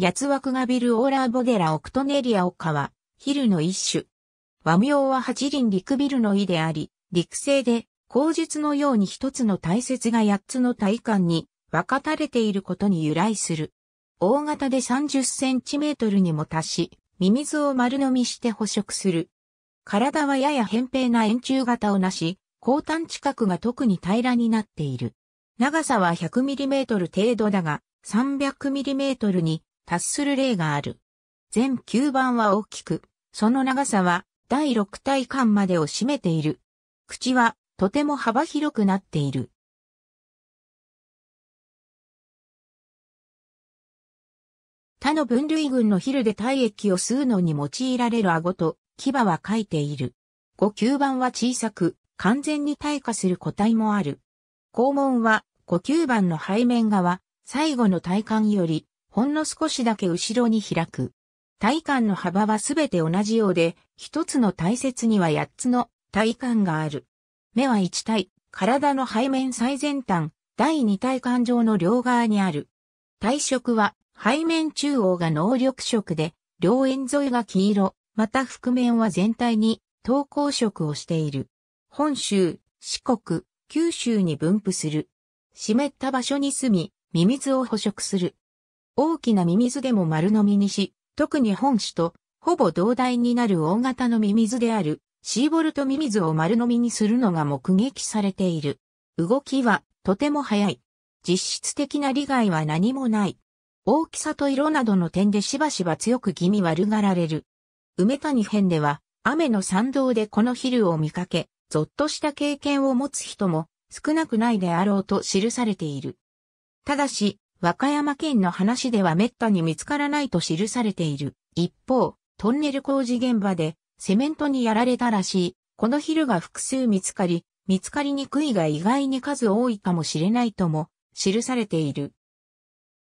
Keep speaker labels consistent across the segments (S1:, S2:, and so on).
S1: 八枠がビルオーラーボデラオクトネリアオカは、ヒルの一種。和名は八輪陸ビルの意であり、陸製で、口述のように一つの大切が八つの体幹に分かたれていることに由来する。大型で30センチメートルにも達し、ミミズを丸飲みして捕食する。体はやや扁平な円柱型をなし、後端近くが特に平らになっている。長さは1 0 0トル程度だが、3 0 0トルに達する例がある。全9盤は大きく、その長さは第6体幹までを占めている。口はとても幅広くなっている。他の分類群のヒルで体液を吸うのに用いられる顎と牙は書いている。5吸盤は小さく、完全に退化する個体もある。肛門は5吸盤の背面側、最後の体幹よりほんの少しだけ後ろに開く。体幹の幅はすべて同じようで、一つの体節には八つの体幹がある。目は一体、体の背面最前端、第二体幹上の両側にある。体色は、背面中央が能力色で、両円沿いが黄色、また覆面は全体に、投稿色をしている。本州、四国、九州に分布する。湿った場所に住み、ミミズを捕食する。大きなミミズでも丸飲みにし、特に本種とほぼ同大になる大型のミミズであるシーボルトミミズを丸飲みにするのが目撃されている。動きはとても速い。実質的な利害は何もない。大きさと色などの点でしばしば強く気味悪がられる。梅谷編では雨の山道でこの昼を見かけ、ぞっとした経験を持つ人も少なくないであろうと記されている。ただし、和歌山県の話では滅多に見つからないと記されている。一方、トンネル工事現場でセメントにやられたらしい。この昼が複数見つかり、見つかりにくいが意外に数多いかもしれないとも記されている。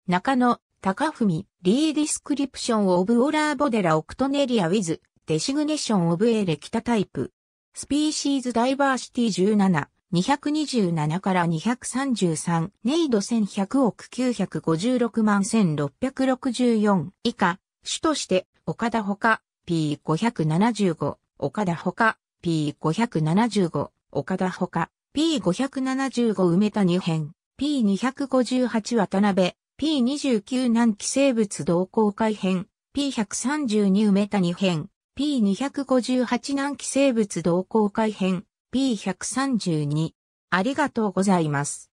S1: 中野、高文、リーディスクリプションオブオラーボデラオクトネリアウィズ、デシグネションオブエレキタタイプ。スピーシーズダイバーシティ17。227から233、ネイド1100億956万1664以下、主として岡田ほか P575、岡田ほか P575、岡田ほか P575 埋めた2編、P258 渡辺、P29 南紀生物同好改編、P132 埋めた2編、P258 南紀生物同好改編、P132。ありがとうございます。